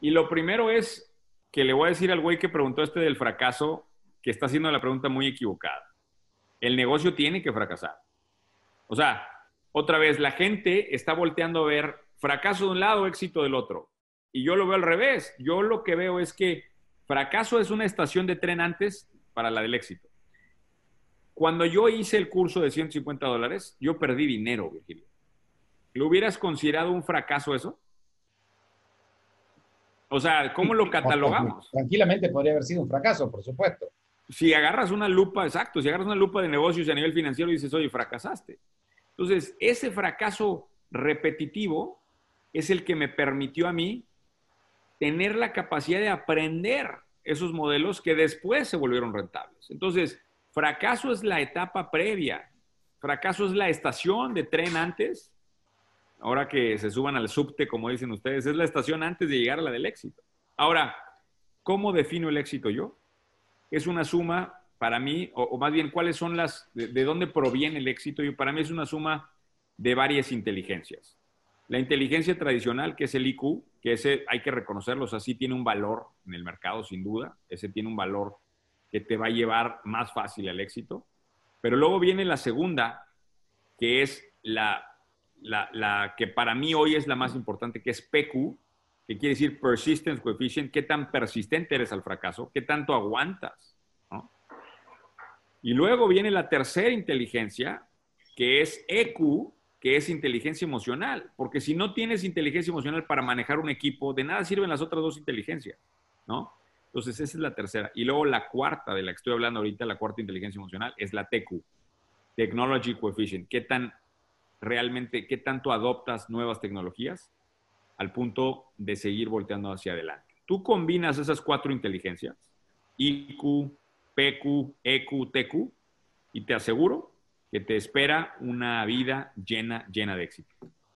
Y lo primero es que le voy a decir al güey que preguntó este del fracaso, que está haciendo la pregunta muy equivocada. El negocio tiene que fracasar. O sea, otra vez, la gente está volteando a ver fracaso de un lado, éxito del otro. Y yo lo veo al revés. Yo lo que veo es que fracaso es una estación de tren antes para la del éxito. Cuando yo hice el curso de 150 dólares, yo perdí dinero, Virgilio. ¿Lo hubieras considerado un fracaso eso? O sea, ¿cómo lo catalogamos? Tranquilamente podría haber sido un fracaso, por supuesto. Si agarras una lupa, exacto, si agarras una lupa de negocios a nivel financiero y dices, oye, fracasaste. Entonces, ese fracaso repetitivo es el que me permitió a mí tener la capacidad de aprender esos modelos que después se volvieron rentables. Entonces, fracaso es la etapa previa, fracaso es la estación de tren antes ahora que se suban al subte, como dicen ustedes, es la estación antes de llegar a la del éxito. Ahora, ¿cómo defino el éxito yo? Es una suma para mí, o, más bien, ¿cuáles son las, de, dónde proviene el éxito? Yo, para mí es una suma de varias inteligencias. La inteligencia tradicional, que es el IQ, que ese hay que reconocerlos, así tiene un valor en el mercado, sin duda. Ese tiene un valor que te va a llevar más fácil al éxito. Pero luego viene la segunda, que es la la, que para mí hoy es la más importante, que es PQ, que quiere decir Persistence Coefficient, qué tan persistente eres al fracaso, qué tanto aguantas. ¿no? Y luego viene la tercera inteligencia, que es EQ, que es inteligencia emocional, porque si no tienes inteligencia emocional para manejar un equipo, de nada sirven las otras dos inteligencias, ¿no? Entonces, esa es la tercera. Y luego la cuarta de la que estoy hablando ahorita, la cuarta inteligencia emocional, es la TQ, Technology Coefficient. ¿Qué tan realmente qué tanto adoptas nuevas tecnologías al punto de seguir volteando hacia adelante. Tú combinas esas cuatro inteligencias, IQ, PQ, EQ, TQ, y te aseguro que te espera una vida llena, llena de éxito.